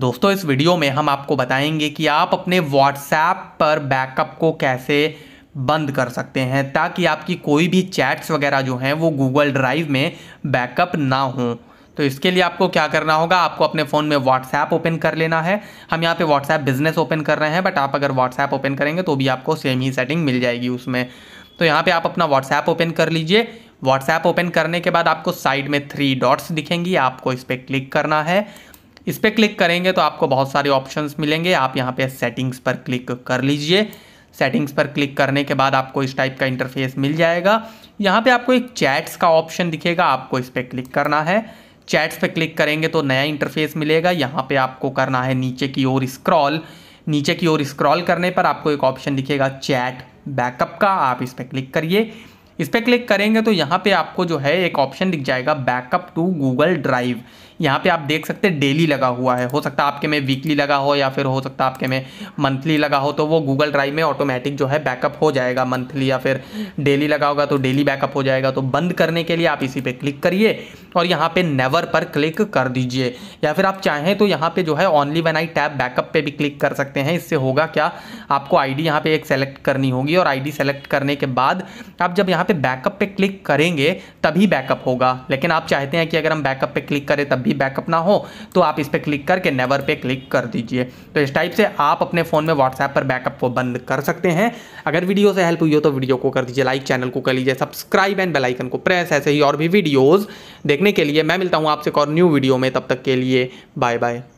दोस्तों इस वीडियो में हम आपको बताएंगे कि आप अपने व्हाट्सएप पर बैकअप को कैसे बंद कर सकते हैं ताकि आपकी कोई भी चैट्स वगैरह जो हैं वो गूगल ड्राइव में बैकअप ना हो तो इसके लिए आपको क्या करना होगा आपको अपने फ़ोन में व्हाट्सएप ओपन कर लेना है हम यहाँ पे व्हाट्सएप बिजनेस ओपन कर रहे हैं बट आप अगर व्हाट्सएप ओपन करेंगे तो भी आपको सेम ही सेटिंग मिल जाएगी उसमें तो यहाँ पर आप अपना व्हाट्सएप ओपन कर लीजिए व्हाट्सएप ओपन करने के बाद आपको साइड में थ्री डॉट्स दिखेंगी आपको इस पर क्लिक करना है इस पर क्लिक करेंगे तो आपको बहुत सारे ऑप्शंस मिलेंगे आप यहाँ पे सेटिंग्स पर क्लिक कर लीजिए सेटिंग्स पर क्लिक करने के बाद आपको इस टाइप का इंटरफेस मिल जाएगा यहाँ पे आपको एक चैट्स का ऑप्शन दिखेगा आपको इस पर क्लिक करना है चैट्स पे क्लिक करेंगे तो नया इंटरफेस मिलेगा यहाँ पे आपको करना है नीचे की ओर स्क्रॉल नीचे की ओर स्क्रॉल करने पर आपको एक ऑप्शन दिखेगा चैट बैकअप का आप इस पर क्लिक करिए इस पर क्लिक करेंगे तो यहाँ पे आपको जो है एक ऑप्शन दिख जाएगा बैकअप टू गूगल ड्राइव यहाँ पे आप देख सकते हैं डेली लगा हुआ है हो सकता है आपके में वीकली लगा हो या फिर हो सकता है आपके में मंथली लगा हो तो वो गूगल ड्राइव में ऑटोमेटिक जो है बैकअप हो जाएगा मंथली या फिर डेली लगा होगा तो डेली बैकअप हो जाएगा तो बंद करने के लिए आप इसी पर क्लिक करिए और यहाँ पर नेवर पर क्लिक कर दीजिए या फिर आप चाहें तो यहाँ पर जो है only one I tab backup पर भी क्लिक कर सकते हैं इससे होगा क्या आपको आई डी यहाँ पर एक सेलेक्ट करनी होगी और आई डी सेलेक्ट करने के बाद आप जब यहाँ पर बैकअप पर क्लिक करेंगे तभी बैकअप होगा लेकिन आप चाहते हैं कि अगर हम बैकअप पर क्लिक करें तब भी बैकअप ना हो तो आप इस पर क्लिक करके नेवर पे क्लिक कर दीजिए तो इस टाइप से आप अपने फ़ोन में व्हाट्सएप पर बैकअप को बंद कर सकते हैं अगर वीडियो से हेल्प हुई हो तो वीडियो को कर दीजिए लाइक चैनल को कर लीजिए सब्सक्राइब एंड बेलाइकन को प्रेस ऐसे ही और भी वीडियोज़ देखने के लिए मैं मिलता हूँ आपसे एक और न्यू वीडियो में तब तक के लिए बाय बाय